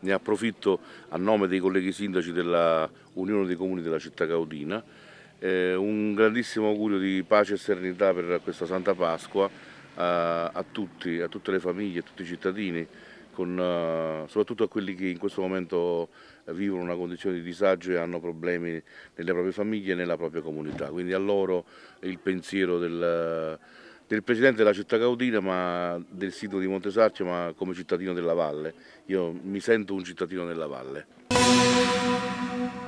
ne approfitto a nome dei colleghi sindaci della Unione dei Comuni della città caudina. Eh, un grandissimo augurio di pace e serenità per questa Santa Pasqua eh, a tutti, a tutte le famiglie, a tutti i cittadini, con, eh, soprattutto a quelli che in questo momento vivono una condizione di disagio e hanno problemi nelle proprie famiglie e nella propria comunità. Quindi a loro il pensiero del del presidente della città caudina, ma del sito di Montesarcio, ma come cittadino della valle. Io mi sento un cittadino della valle.